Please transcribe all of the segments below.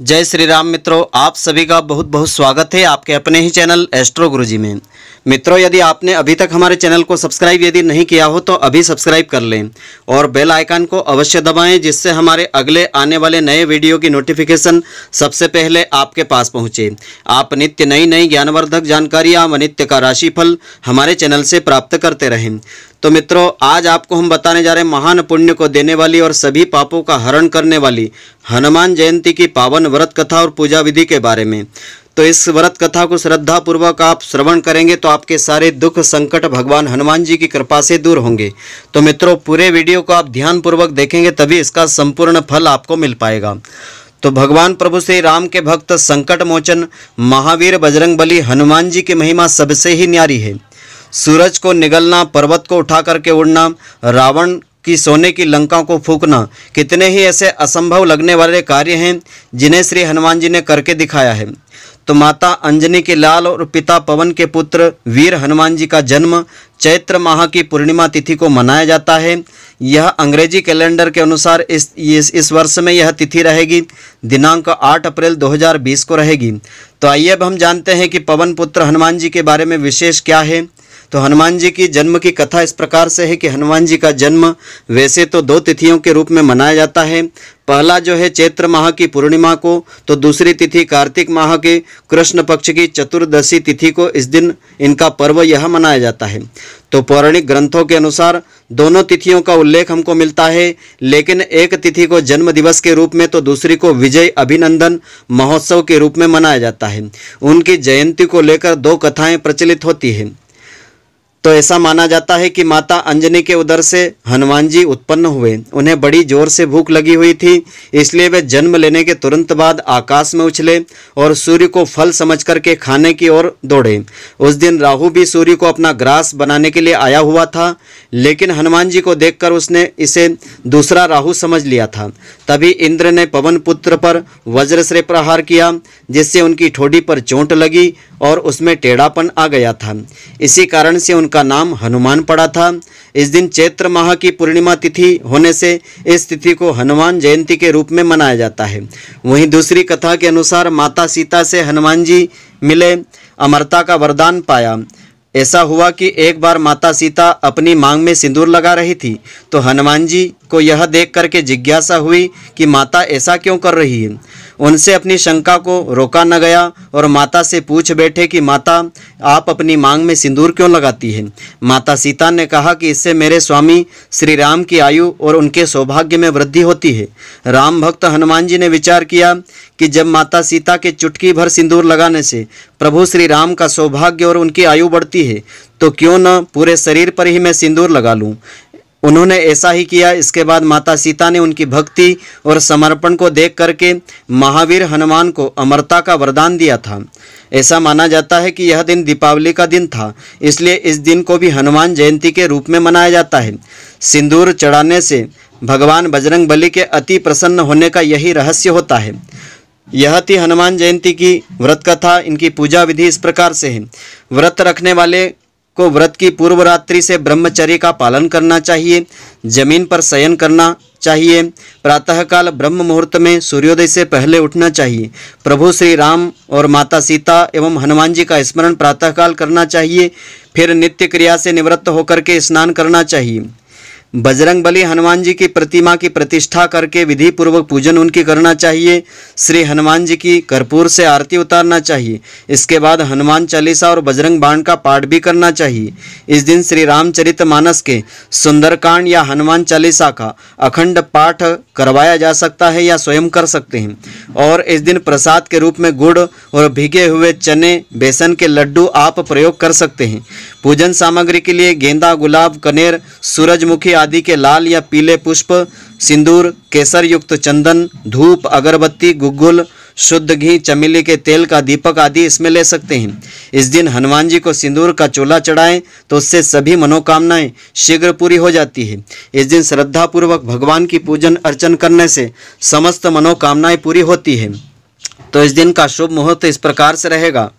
जय श्री राम मित्रों आप सभी का बहुत बहुत स्वागत है आपके अपने ही चैनल एस्ट्रो गुरुजी में मित्रों यदि आपने अभी तक हमारे चैनल को सब्सक्राइब यदि नहीं किया हो तो अभी सब्सक्राइब कर लें और बेल आइकन को अवश्य दबाएं जिससे हमारे अगले आने वाले नए वीडियो की नोटिफिकेशन सबसे पहले आपके पास पहुंचे आप नित्य नई नई ज्ञानवर्धक जानकारी एवं नित्य का राशिफल हमारे चैनल से प्राप्त करते रहें तो मित्रों आज आपको हम बताने जा रहे महान पुण्य को देने वाली और सभी पापों का हरण करने वाली हनुमान जयंती की पावन संपन्न व्रत कथा और पूजा विधि के बारे में तो इस व्रत कथा को श्रद्धा पूर्वक आप श्रवण करेंगे तो आपके सारे दुख संकट भगवान हनुमान जी की कृपा से दूर होंगे तो मित्रों पूरे वीडियो को आप ध्यानपूर्वक देखेंगे तभी इसका संपूर्ण फल आपको मिल पाएगा तो भगवान प्रभु श्री राम के भक्त संकट मोचन महावीर बजरंग बली हनुमान जी की महिमा सबसे ही न्यारी है सूरज को निगलना पर्वत को उठा करके उड़ना रावण की सोने की लंका को फूकना कितने ही ऐसे असंभव लगने वाले कार्य हैं जिन्हें श्री हनुमान जी ने करके दिखाया है तो माता अंजनी के लाल और पिता पवन के पुत्र वीर हनुमान जी का जन्म चैत्र माह की पूर्णिमा तिथि को मनाया जाता है यह अंग्रेजी कैलेंडर के अनुसार इस इस, इस वर्ष में यह तिथि रहेगी दिनांक 8 अप्रैल 2020 को रहेगी तो आइए अब हम जानते हैं कि पवन पुत्र हनुमान जी के बारे में विशेष क्या है तो हनुमान जी की जन्म की कथा इस प्रकार से है कि हनुमान जी का जन्म वैसे तो दो तिथियों के रूप में मनाया जाता है पहला जो है चैत्र माह की पूर्णिमा को तो दूसरी तिथि कार्तिक माह के कृष्ण पक्ष की चतुर्दशी तिथि को इस दिन इनका पर्व यह मनाया जाता है तो पौराणिक ग्रंथों के अनुसार दोनों तिथियों का उल्लेख हमको मिलता है लेकिन एक तिथि को जन्म दिवस के रूप में तो दूसरी को विजय अभिनंदन महोत्सव के रूप में मनाया जाता है उनकी जयंती को लेकर दो कथाएँ प्रचलित होती हैं तो ऐसा माना जाता है कि माता अंजनी के उदर से हनुमान जी उत्पन्न हुए उन्हें बड़ी जोर से भूख लगी हुई थी इसलिए वे जन्म लेने के तुरंत बाद आकाश में उछले और सूर्य को फल समझ करके खाने की ओर दौड़े उस दिन राहु भी सूर्य को अपना ग्रास बनाने के लिए आया हुआ था लेकिन हनुमान जी को देखकर उसने इसे दूसरा राहु समझ लिया था तभी इंद्र ने पवन पुत्र पर वज्र से प्रहार किया जिससे उनकी ठोडी पर चोट लगी और उसमें टेढ़ापन आ गया था इसी कारण से उनका उनका नाम हनुमान पड़ा था इस दिन चैत्र माह की पूर्णिमा तिथि होने से इस तिथि को हनुमान जयंती के रूप में मनाया जाता है वहीं दूसरी कथा के अनुसार माता सीता से हनुमान जी मिले अमरता का वरदान पाया ऐसा हुआ कि एक बार माता सीता अपनी मांग में सिंदूर लगा रही थी तो हनुमान जी को यह देख करके जिज्ञासा हुई कि माता ऐसा क्यों कर रही है उनसे अपनी शंका को रोका न गया और माता से पूछ बैठे कि माता आप अपनी मांग में सिंदूर क्यों लगाती है माता सीता ने कहा कि इससे मेरे स्वामी श्री राम की आयु और उनके सौभाग्य में वृद्धि होती है राम भक्त हनुमान जी ने विचार किया कि जब माता सीता के चुटकी भर सिंदूर लगाने से प्रभु श्री राम का सौभाग्य और उनकी आयु बढ़ती लगती है तो क्यों न पूरे शरीर पर ही मैं सिंदूर लगा लूँ उन्होंने ऐसा ही किया इसके बाद माता सीता ने उनकी भक्ति और समर्पण को देख करके महावीर हनुमान को अमरता का वरदान दिया था ऐसा माना जाता है कि यह दिन दीपावली का दिन था इसलिए इस दिन को भी हनुमान जयंती के रूप में मनाया जाता है सिंदूर चढ़ाने से भगवान बजरंग बली के अति प्रसन्न होने का यही रहस्य होता है यह थी हनुमान जयंती की व्रत कथा इनकी पूजा विधि इस प्रकार से है व्रत रखने वाले को व्रत की पूर्व रात्रि से ब्रह्मचर्य का पालन करना चाहिए जमीन पर शयन करना चाहिए प्रातःकाल ब्रह्म मुहूर्त में सूर्योदय से पहले उठना चाहिए प्रभु श्री राम और माता सीता एवं हनुमान जी का स्मरण प्रातःकाल करना चाहिए फिर नित्य क्रिया से निवृत्त होकर के स्नान करना चाहिए बजरंग बली हनुमान जी की प्रतिमा की प्रतिष्ठा करके विधि पूर्वक पूजन उनकी करना चाहिए श्री हनुमान जी की कर्पूर से आरती उतारना चाहिए इसके बाद हनुमान चालीसा और बजरंग बाण का पाठ भी करना चाहिए इस दिन श्री रामचरित मानस के सुंदरकांड या हनुमान चालीसा का अखंड पाठ करवाया जा सकता है या स्वयं कर सकते हैं और इस दिन प्रसाद के रूप में गुड़ और भीगे हुए चने बेसन के लड्डू आप प्रयोग कर सकते हैं पूजन सामग्री के लिए गेंदा गुलाब कनेर सूरजमुखी आदि के लाल या पीले पुष्प सिंदूर केसर युक्त चंदन धूप अगरबत्ती गुग्गुल शुद्ध घी चमेली के तेल का दीपक आदि इसमें ले सकते हैं इस दिन हनुमान जी को सिंदूर का चोला चढ़ाएं तो उससे सभी मनोकामनाएं शीघ्र पूरी हो जाती है इस दिन श्रद्धापूर्वक भगवान की पूजन अर्चन करने से समस्त मनोकामनाएं पूरी होती है तो इस दिन का शुभ मुहूर्त इस प्रकार से रहेगा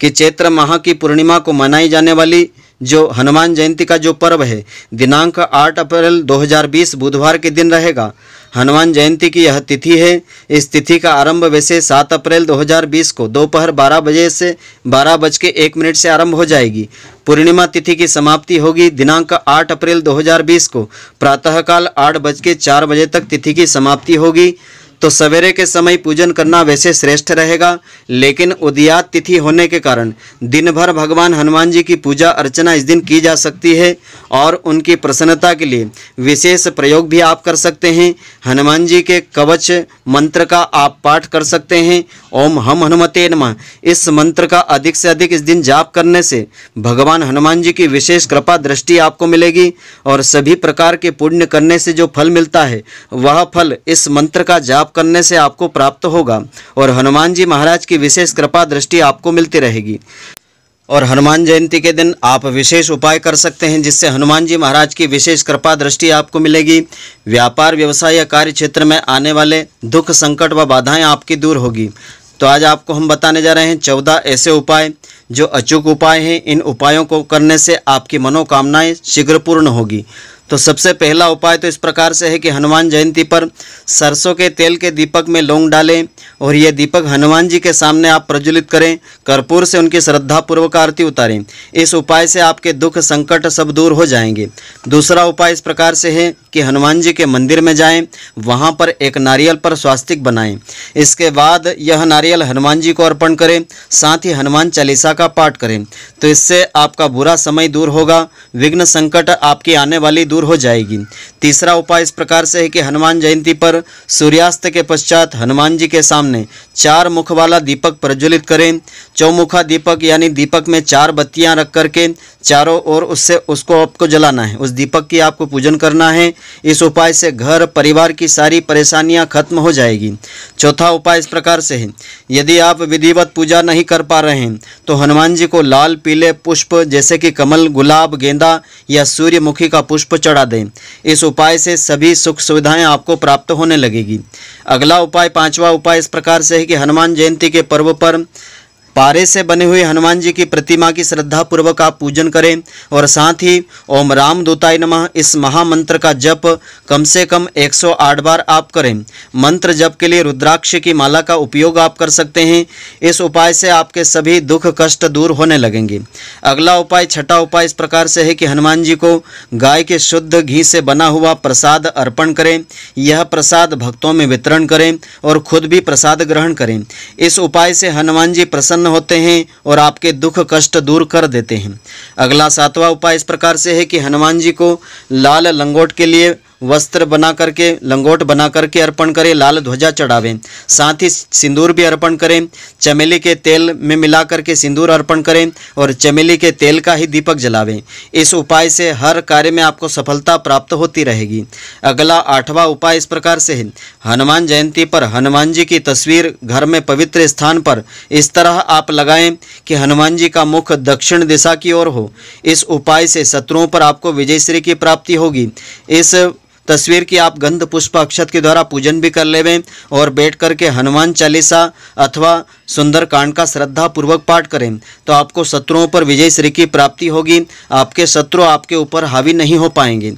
कि चैत्र माह की पूर्णिमा को मनाई जाने वाली जो हनुमान जयंती का जो पर्व है दिनांक 8 अप्रैल 2020 बुधवार के दिन रहेगा हनुमान जयंती की यह तिथि है इस तिथि का आरंभ वैसे 7 अप्रैल 2020 को दोपहर 12 बजे से बारह बज के एक मिनट से आरंभ हो जाएगी पूर्णिमा तिथि की समाप्ति होगी दिनांक 8 अप्रैल 2020 को प्रातःकाल आठ बज के चार बजे तक तिथि की समाप्ति होगी तो सवेरे के समय पूजन करना वैसे श्रेष्ठ रहेगा लेकिन उदयात तिथि होने के कारण दिन भर भगवान हनुमान जी की पूजा अर्चना इस दिन की जा सकती है और उनकी प्रसन्नता के लिए विशेष प्रयोग भी आप कर सकते हैं हनुमान जी के कवच मंत्र का आप पाठ कर सकते हैं ओम हम हनुमते नमः इस मंत्र का अधिक से अधिक इस दिन जाप करने से भगवान हनुमान जी की विशेष कृपा दृष्टि आपको मिलेगी और सभी प्रकार के पुण्य करने से जो फल मिलता है वह फल इस मंत्र का जाप जाप करने से आपको प्राप्त होगा और हनुमान जी महाराज की विशेष कृपा दृष्टि आपको मिलती रहेगी और हनुमान जयंती के दिन आप विशेष उपाय कर सकते हैं जिससे हनुमान जी महाराज की विशेष कृपा दृष्टि आपको मिलेगी व्यापार व्यवसाय या कार्य क्षेत्र में आने वाले दुख संकट व बाधाएं आपकी दूर होगी तो आज आपको हम बताने जा रहे हैं चौदह ऐसे उपाय जो अचूक उपाय हैं इन उपायों को करने से आपकी मनोकामनाएँ शीघ्र पूर्ण होगी तो सबसे पहला उपाय तो इस प्रकार से है कि हनुमान जयंती पर सरसों के तेल के दीपक में लौंग डालें और ये दीपक हनुमान जी के सामने आप प्रज्वलित करें कर्पूर से उनकी श्रद्धापूर्वक आरती उतारें इस उपाय से आपके दुख संकट सब दूर हो जाएंगे दूसरा उपाय इस प्रकार से है कि हनुमान जी के मंदिर में जाएं वहाँ पर एक नारियल पर स्वास्तिक बनाएं इसके बाद यह नारियल हनुमान जी को अर्पण करें साथ ही हनुमान चालीसा का पाठ करें तो इससे आपका बुरा समय दूर होगा विघ्न संकट आपकी आने वाली दूर दूर हो जाएगी तीसरा उपाय इस प्रकार से है कि हनुमान जयंती पर सूर्यास्त के पश्चात हनुमान जी के सामने चार मुख वाला दीपक प्रज्वलित करें चौमुखा दीपक यानी दीपक में चार बत्तियां रख करके चारों ओर उससे उसको आपको जलाना है उस दीपक की आपको पूजन करना है इस उपाय से घर परिवार की सारी परेशानियां खत्म हो जाएगी चौथा उपाय इस प्रकार से है यदि आप विधिवत पूजा नहीं कर पा रहे हैं तो हनुमान जी को लाल पीले पुष्प जैसे कि कमल गुलाब गेंदा या सूर्यमुखी का पुष्प चढ़ा दें इस उपाय से सभी सुख सुविधाएं आपको प्राप्त होने लगेगी अगला उपाय पांचवा उपाय इस प्रकार से है कि हनुमान जयंती के पर्व पर पारे से बने हुए हनुमान जी की प्रतिमा की श्रद्धापूर्वक आप पूजन करें और साथ ही ओम राम दूताय नमः इस महामंत्र का जप कम से कम 108 बार आप करें मंत्र जप के लिए रुद्राक्ष की माला का उपयोग आप कर सकते हैं इस उपाय से आपके सभी दुख कष्ट दूर होने लगेंगे अगला उपाय छठा उपाय इस प्रकार से है कि हनुमान जी को गाय के शुद्ध घी से बना हुआ प्रसाद अर्पण करें यह प्रसाद भक्तों में वितरण करें और खुद भी प्रसाद ग्रहण करें इस उपाय से हनुमान जी प्रसन्न होते हैं और आपके दुख कष्ट दूर कर देते हैं अगला सातवां उपाय इस प्रकार से है कि हनुमान जी को लाल लंगोट के लिए वस्त्र बना करके लंगोट बना करके अर्पण करें लाल ध्वजा चढ़ावें साथ ही सिंदूर भी अर्पण करें चमेली के तेल में मिला करके सिंदूर अर्पण करें और चमेली के तेल का ही दीपक जलावें इस उपाय से हर कार्य में आपको सफलता प्राप्त होती रहेगी अगला आठवां उपाय इस प्रकार से है हनुमान जयंती पर हनुमान जी की तस्वीर घर में पवित्र स्थान पर इस तरह आप लगाएं कि हनुमान जी का मुख दक्षिण दिशा की ओर हो इस उपाय से शत्रुओं पर आपको विजय श्री की प्राप्ति होगी इस तस्वीर की आप गंध पुष्प अक्षत के द्वारा पूजन भी कर लेवे और बैठ करके हनुमान चालीसा अथवा सुंदरकांड का श्रद्धा पूर्वक पाठ करें तो आपको शत्रुओं पर विजय श्री की प्राप्ति होगी आपके शत्रु आपके ऊपर हावी नहीं हो पाएंगे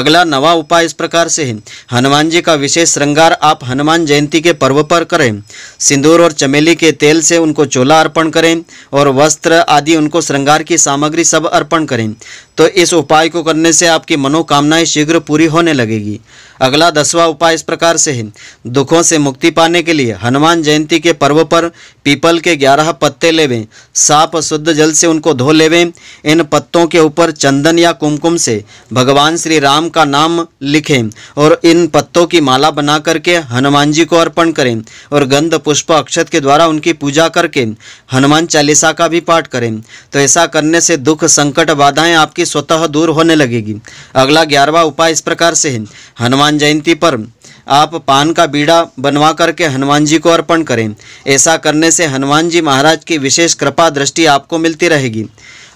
अगला नवा उपाय इस प्रकार से है हनुमान जी का विशेष श्रृंगार आप हनुमान जयंती के पर्व पर करें सिंदूर और चमेली के तेल से उनको चोला अर्पण करें और वस्त्र आदि उनको श्रृंगार की सामग्री सब अर्पण करें तो इस उपाय को करने से आपकी मनोकामनाएं शीघ्र पूरी होने लगेगी अगला दसवां उपाय इस प्रकार से है दुखों से मुक्ति पाने के लिए हनुमान जयंती के पर्व पर पीपल के ग्यारह पत्ते लेवें साफ शुद्ध जल से उनको धो लेवें इन पत्तों के ऊपर चंदन या कुमकुम से भगवान श्री राम का नाम लिखें और इन पत्तों की माला बना करके हनुमान जी को अर्पण करें और गंध पुष्प अक्षत के द्वारा उनकी पूजा करके हनुमान चालीसा का भी पाठ करें तो ऐसा करने से दुख संकट बाधाएं आपकी गलती स्वतः दूर होने लगेगी अगला ग्यारहवा उपाय इस प्रकार से है हनुमान जयंती पर आप पान का बीड़ा बनवा करके हनुमान जी को अर्पण करें ऐसा करने से हनुमान जी महाराज की विशेष कृपा दृष्टि आपको मिलती रहेगी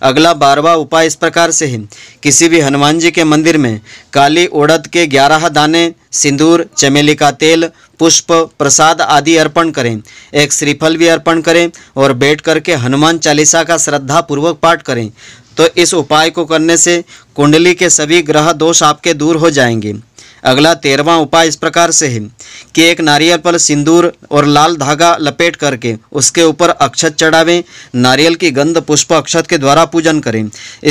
अगला बारवा उपाय इस प्रकार से है किसी भी हनुमान जी के मंदिर में काली उड़द के ग्यारह दाने सिंदूर चमेली का तेल पुष्प प्रसाद आदि अर्पण करें एक श्रीफल भी अर्पण करें और बैठ करके हनुमान चालीसा का श्रद्धा पूर्वक पाठ करें तो इस उपाय को करने से कुंडली के सभी ग्रह दोष आपके दूर हो जाएंगे अगला तेरहवा उपाय इस प्रकार से है कि एक नारियल पर सिंदूर और लाल धागा लपेट करके उसके ऊपर अक्षत चढ़ावें नारियल की गंध पुष्प अक्षत के द्वारा पूजन करें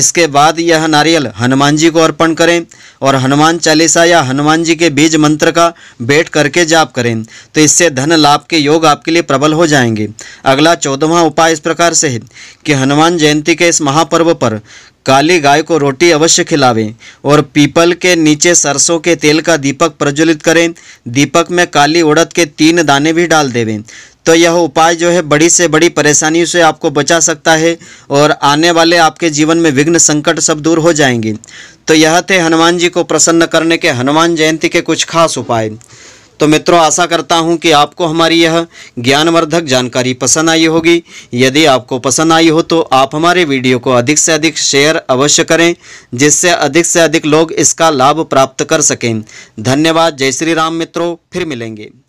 इसके बाद यह नारियल हनुमान जी को अर्पण करें और हनुमान चालीसा या हनुमान जी के बीज मंत्र का बैठ करके जाप करें तो इससे धन लाभ के योग आपके लिए प्रबल हो जाएंगे अगला चौदहवा उपाय इस प्रकार से है कि हनुमान जयंती के इस महापर्व पर काली गाय को रोटी अवश्य खिलावें और पीपल के नीचे सरसों के तेल का दीपक प्रज्वलित करें दीपक में काली उड़द के तीन दाने भी डाल देवें तो यह उपाय जो है बड़ी से बड़ी परेशानियों से आपको बचा सकता है और आने वाले आपके जीवन में विघ्न संकट सब दूर हो जाएंगे तो यह थे हनुमान जी को प्रसन्न करने के हनुमान जयंती के कुछ खास उपाय तो मित्रों आशा करता हूं कि आपको हमारी यह ज्ञानवर्धक जानकारी पसंद आई होगी यदि आपको पसंद आई हो तो आप हमारे वीडियो को अधिक से अधिक शेयर अवश्य करें जिससे अधिक से अधिक लोग इसका लाभ प्राप्त कर सकें धन्यवाद जय श्री राम मित्रों फिर मिलेंगे